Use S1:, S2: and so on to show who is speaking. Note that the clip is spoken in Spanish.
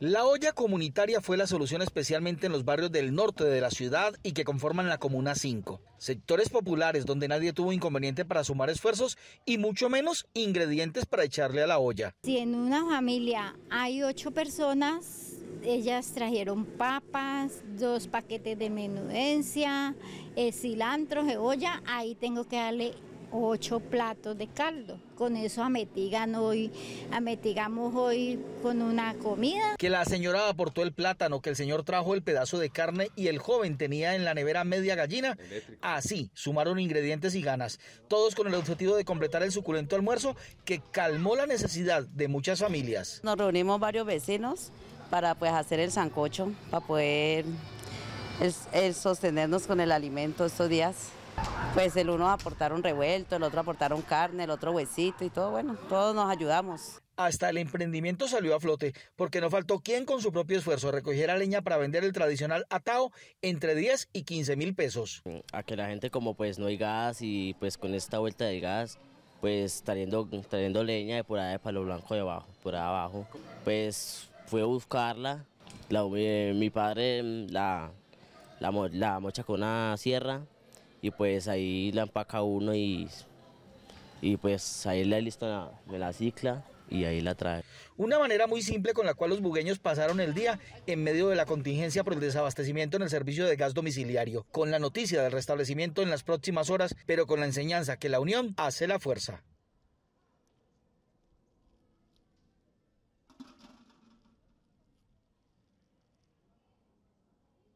S1: La olla comunitaria fue la solución especialmente en los barrios del norte de la ciudad y que conforman la Comuna 5, sectores populares donde nadie tuvo inconveniente para sumar esfuerzos y mucho menos ingredientes para echarle a la olla.
S2: Si en una familia hay ocho personas, ellas trajeron papas, dos paquetes de menudencia, eh, cilantro, cebolla, ahí tengo que darle ocho platos de caldo. Con eso ametigan hoy, ametigamos hoy con una comida.
S1: Que la señora aportó el plátano, que el señor trajo el pedazo de carne y el joven tenía en la nevera media gallina. Así sumaron ingredientes y ganas. Todos con el objetivo de completar el suculento almuerzo que calmó la necesidad de muchas familias.
S3: Nos reunimos varios vecinos para pues hacer el sancocho, para poder sostenernos con el alimento estos días pues el uno aportaron revuelto, el otro aportaron carne, el otro huesito y todo, bueno,
S1: todos nos ayudamos. Hasta el emprendimiento salió a flote, porque no faltó quien con su propio esfuerzo recogiera leña para vender el tradicional atao entre 10 y 15 mil
S4: pesos. A que la gente como pues no hay gas y pues con esta vuelta de gas, pues trayendo, trayendo leña de por allá de Palo Blanco de abajo, por allá abajo, pues fue a buscarla, eh, mi, padre la, la, la mocha con una sierra, y pues ahí la empaca uno y, y pues
S1: ahí la lista de la cicla y ahí la trae. Una manera muy simple con la cual los bugueños pasaron el día en medio de la contingencia por el desabastecimiento en el servicio de gas domiciliario, con la noticia del restablecimiento en las próximas horas, pero con la enseñanza que la unión hace la fuerza.